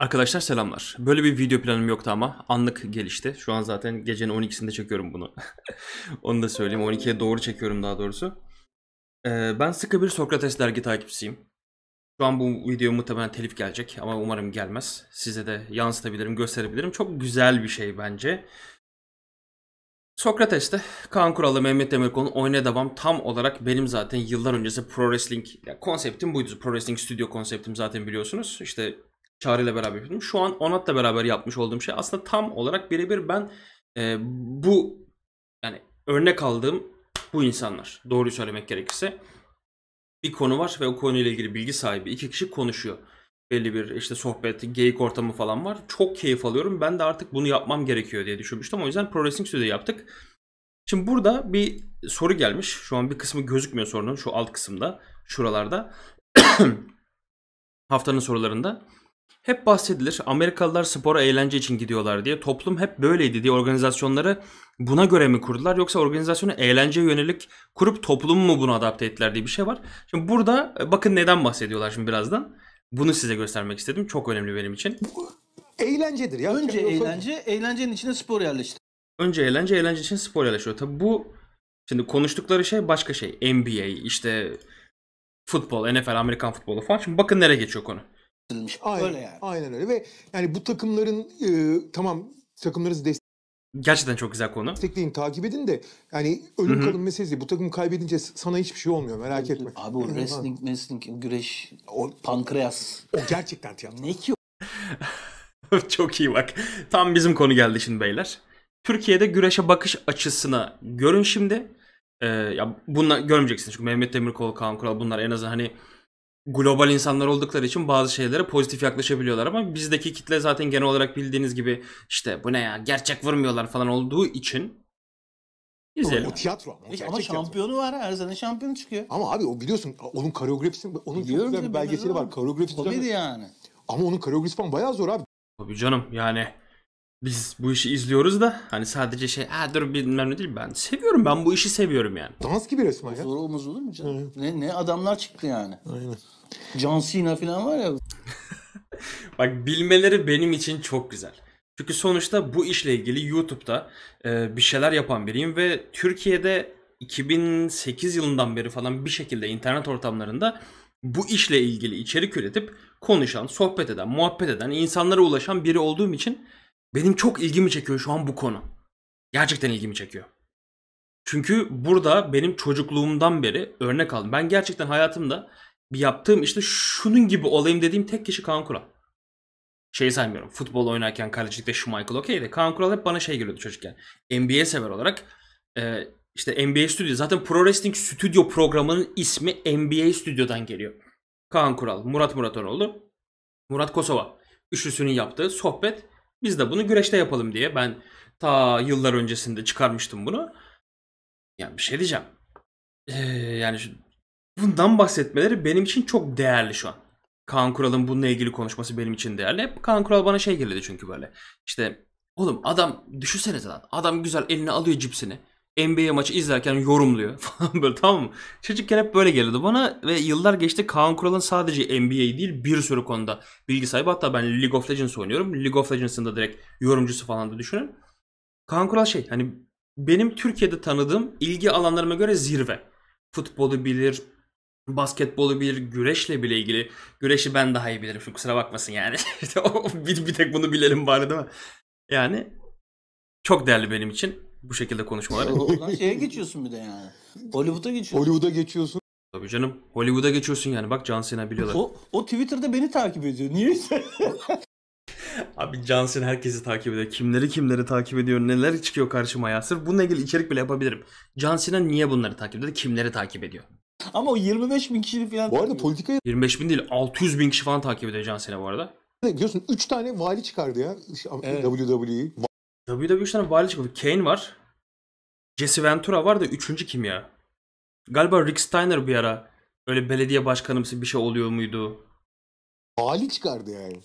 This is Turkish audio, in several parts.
Arkadaşlar selamlar. Böyle bir video planım yoktu ama anlık gelişti. Şu an zaten gecenin 12'sinde çekiyorum bunu. Onu da söyleyeyim. 12'ye doğru çekiyorum daha doğrusu. Ee, ben sıkı bir Sokrates dergi takipçisiyim. Şu an bu video muhtemelen telif gelecek ama umarım gelmez. Size de yansıtabilirim, gösterebilirim. Çok güzel bir şey bence. Sokrates'te Kaan Kurallı Mehmet Demirkol'un Oyna Devam tam olarak benim zaten yıllar öncesi pro wrestling yani konseptim buydu. Pro wrestling stüdyo konseptim zaten biliyorsunuz. İşte Çağrı beraber yapıyordum. Şu an Onat'la beraber yapmış olduğum şey aslında tam olarak birebir ben e, bu yani örnek aldığım bu insanlar. Doğruyu söylemek gerekirse. Bir konu var ve o konuyla ilgili bilgi sahibi iki kişi konuşuyor. Belli bir işte sohbeti geyik ortamı falan var. Çok keyif alıyorum. Ben de artık bunu yapmam gerekiyor diye düşünmüştüm. O yüzden Pro Wrestling Studio yaptık. Şimdi burada bir soru gelmiş. Şu an bir kısmı gözükmüyor sorunun. Şu alt kısımda, şuralarda. Haftanın sorularında. Hep bahsedilir Amerikalılar spora eğlence için gidiyorlar diye. Toplum hep böyleydi diye organizasyonları buna göre mi kurdular yoksa organizasyonu eğlence yönelik kurup toplum mu bunu adapte ettiler diye bir şey var. Şimdi burada e, bakın neden bahsediyorlar şimdi birazdan. Bunu size göstermek istedim. Çok önemli benim için. Eğlencedir ya. Önce eğlence, eğlencenin içine spor yerleşti. Önce eğlence, eğlence için spor yerleşiyor. Tabi bu şimdi konuştukları şey başka şey. NBA, işte futbol, NFL, Amerikan futbolu falan. Şimdi bakın nereye geçiyor konu. Aynen, öyle yani. Aynen öyle ve yani bu takımların e, tamam takımlarınızı destek Gerçekten çok güzel konu. Destekleyin, takip edin de yani ölüm Hı-hı. kalım meselesi. Bu takım kaybedince sana hiçbir şey olmuyor merak etme. Abi o wrestling, wrestling, güreş, o, pankreas. O gerçekten tiyatro. ne ki çok iyi bak. Tam bizim konu geldi şimdi beyler. Türkiye'de güreşe bakış açısına görün şimdi. Ee, ya bunlar görmeyeceksiniz çünkü Mehmet Demirkol, Kaan Kural bunlar en azından hani global insanlar oldukları için bazı şeylere pozitif yaklaşabiliyorlar ama bizdeki kitle zaten genel olarak bildiğiniz gibi işte bu ne ya gerçek vurmuyorlar falan olduğu için izleyelim. Bu tiyatro ama. o gerçek Ama tiyatro. şampiyonu var Her zaman şampiyon çıkıyor. Ama abi o biliyorsun onun koreografisi onun çok güzel bir belgeseli var. biliyorum. Koreografisi Komedi falan. yani. Ama onun koreografisi falan bayağı zor abi. Tabii canım yani biz bu işi izliyoruz da hani sadece şey ha dur bilmem ne değil ben seviyorum ben bu işi seviyorum yani. Dans gibi resmen ya. Zor olmaz olur mu canım? Ne, ne adamlar çıktı yani. Aynen. John Cena falan var ya. Bak bilmeleri benim için çok güzel. Çünkü sonuçta bu işle ilgili YouTube'da e, bir şeyler yapan biriyim ve Türkiye'de 2008 yılından beri falan bir şekilde internet ortamlarında bu işle ilgili içerik üretip konuşan, sohbet eden, muhabbet eden, insanlara ulaşan biri olduğum için benim çok ilgimi çekiyor şu an bu konu. Gerçekten ilgimi çekiyor. Çünkü burada benim çocukluğumdan beri örnek aldım. Ben gerçekten hayatımda yaptığım işte şunun gibi olayım dediğim tek kişi Kaan Kural. Şeyi saymıyorum. Futbol oynarken kalecilikte Michael okey de Kaan Kural hep bana şey geliyordu çocukken. NBA sever olarak e, işte NBA Studio. Zaten Pro Wrestling Studio programının ismi NBA Studio'dan geliyor. Kaan Kural, Murat Muratanoğlu, Murat Kosova. Üçlüsünün yaptığı sohbet. Biz de bunu güreşte yapalım diye ben ta yıllar öncesinde çıkarmıştım bunu. Yani bir şey diyeceğim. Ee, yani bundan bahsetmeleri benim için çok değerli şu an. Kaan Kural'ın bununla ilgili konuşması benim için değerli. Hep Kaan Kural bana şey gelirdi çünkü böyle. İşte oğlum adam düşünsenize lan. Adam güzel eline alıyor cipsini. NBA maçı izlerken yorumluyor falan böyle tamam mı? Çocukken hep böyle gelirdi bana ve yıllar geçti Kaan Kural'ın sadece NBA değil bir sürü konuda bilgi sahibi. Hatta ben League of Legends oynuyorum. League of Legends'ın da direkt yorumcusu falan da düşünün. Kaan Kural şey hani benim Türkiye'de tanıdığım ilgi alanlarıma göre zirve. Futbolu bilir, basketbolu bir güreşle bile ilgili. Güreşi ben daha iyi bilirim. Şu kusura bakmasın yani. bir, bir tek bunu bilelim bari değil mi? Yani çok değerli benim için bu şekilde konuşmaları. Oradan şeye geçiyorsun bir de yani. Hollywood'a geçiyorsun. Hollywood'a geçiyorsun. Tabii canım. Hollywood'a geçiyorsun yani. Bak John Cena biliyorlar. O, o Twitter'da beni takip ediyor. Niye? Abi John Cena herkesi takip ediyor. Kimleri kimleri takip ediyor. Neler çıkıyor karşıma ya. Sırf bununla ilgili içerik bile yapabilirim. John Cena niye bunları takip ediyor? Kimleri takip ediyor? Ama o 25 bin kişi falan... Bu arada politikaya. 25 bin değil 600 bin kişi falan takip ediyor Can seni bu arada. da biliyorsun 3 tane vali çıkardı ya Evet. WWE'yi. WWE'de 3 tane vali çıkardı. Kane var. Jesse Ventura var da üçüncü kim ya? Galiba Rick Steiner bir ara öyle belediye başkanımsı bir şey oluyor muydu? Vali çıkardı yani.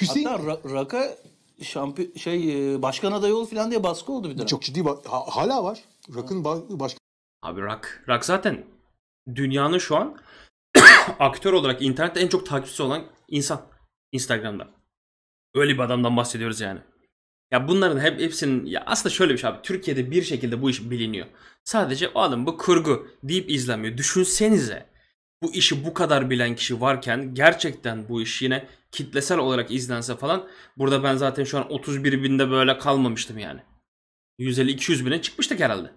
Hüseyin Hatta Ra- Raka şampi şey e, başkan adayı ol falan diye baskı oldu bir dönem. çok ciddi ba- ha- hala var. Rakın ba- başkan Abi Rock. Rock zaten dünyanın şu an aktör olarak internette en çok takipçisi olan insan. Instagram'da. Öyle bir adamdan bahsediyoruz yani. Ya bunların hep hepsinin ya aslında şöyle bir şey abi. Türkiye'de bir şekilde bu iş biliniyor. Sadece o adam bu kurgu deyip izlemiyor. Düşünsenize bu işi bu kadar bilen kişi varken gerçekten bu iş yine kitlesel olarak izlense falan burada ben zaten şu an 31 binde böyle kalmamıştım yani. 150-200 bine çıkmıştık herhalde.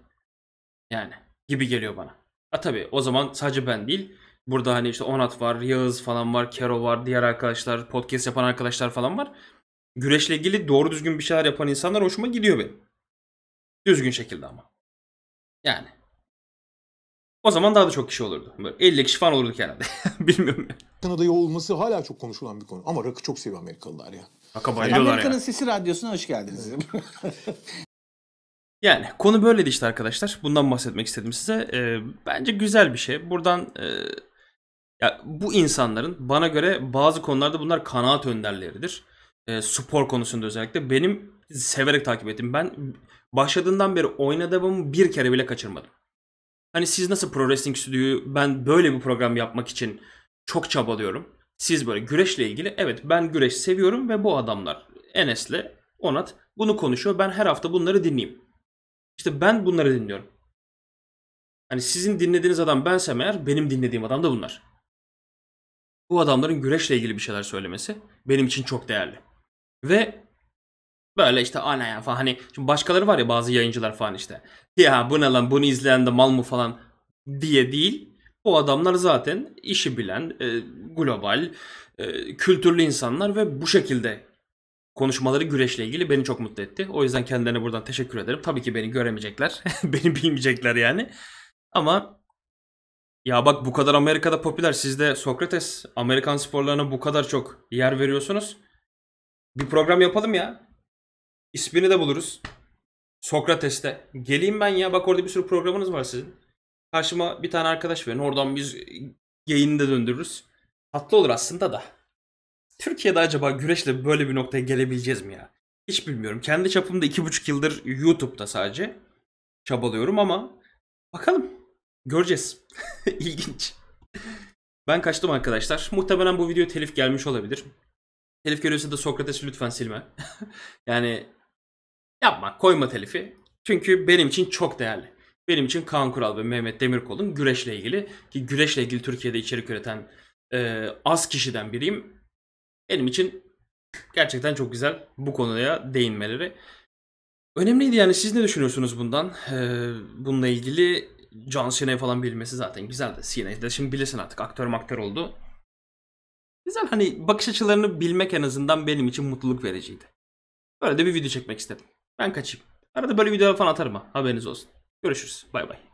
Yani gibi geliyor bana. Ha tabii o zaman sadece ben değil. Burada hani işte Onat var, Yağız falan var, Kero var, diğer arkadaşlar, podcast yapan arkadaşlar falan var. Güreşle ilgili doğru düzgün bir şeyler yapan insanlar hoşuma gidiyor benim. Düzgün şekilde ama. Yani. O zaman daha da çok kişi olurdu. Böyle 50 kişi falan olurduk herhalde. Bilmiyorum yani. Kanada'ya olması hala çok konuşulan bir konu. Ama rakı çok seviyor Amerikalılar ya. Rakı bayılıyorlar ya. Amerika'nın Sesi Radyosu'na hoş geldiniz. Yani konu böyleydi işte arkadaşlar. Bundan bahsetmek istedim size. Ee, bence güzel bir şey. Buradan e, ya bu insanların bana göre bazı konularda bunlar kanaat önderleridir. E, spor konusunda özellikle benim severek takip ettim. Ben başladığından beri oynadığımı bir kere bile kaçırmadım. Hani siz nasıl Pro Wrestling Studio'yu ben böyle bir program yapmak için çok çabalıyorum. Siz böyle güreşle ilgili evet ben güreş seviyorum ve bu adamlar Enes'le Onat bunu konuşuyor. Ben her hafta bunları dinleyeyim. İşte ben bunları dinliyorum. Hani sizin dinlediğiniz adam bensem eğer benim dinlediğim adam da bunlar. Bu adamların güreşle ilgili bir şeyler söylemesi benim için çok değerli. Ve böyle işte ana ya falan hani şimdi başkaları var ya bazı yayıncılar falan işte. Ya bu ne lan bunu izleyen de mal mı falan diye değil. O adamlar zaten işi bilen, e, global, e, kültürlü insanlar ve bu şekilde konuşmaları güreşle ilgili beni çok mutlu etti. O yüzden kendilerine buradan teşekkür ederim. Tabii ki beni göremeyecekler. beni bilmeyecekler yani. Ama ya bak bu kadar Amerika'da popüler. Siz de Sokrates Amerikan sporlarına bu kadar çok yer veriyorsunuz. Bir program yapalım ya. İsmini de buluruz. Sokrates'te. Geleyim ben ya. Bak orada bir sürü programınız var sizin. Karşıma bir tane arkadaş verin. Oradan biz yayını da döndürürüz. Tatlı olur aslında da. Türkiye'de acaba güreşle böyle bir noktaya gelebileceğiz mi ya? Hiç bilmiyorum. Kendi çapımda iki buçuk yıldır YouTube'da sadece çabalıyorum ama bakalım. Göreceğiz. İlginç. Ben kaçtım arkadaşlar. Muhtemelen bu video telif gelmiş olabilir. Telif geliyorsa da Sokrates'i lütfen silme. yani yapma, koyma telifi. Çünkü benim için çok değerli. Benim için Kaan Kural ve Mehmet Demirkol'un güreşle ilgili ki güreşle ilgili Türkiye'de içerik üreten e, az kişiden biriyim. Benim için gerçekten çok güzel bu konuya değinmeleri. Önemliydi yani siz ne düşünüyorsunuz bundan? Ee, bununla ilgili John Cena'yı falan bilmesi zaten güzeldi. Cena'yı de şimdi bilirsin artık aktör maktör oldu. Güzel hani bakış açılarını bilmek en azından benim için mutluluk vericiydi. Böyle de bir video çekmek istedim. Ben kaçayım. Arada böyle videolar falan atarım ha. Haberiniz olsun. Görüşürüz. Bay bay.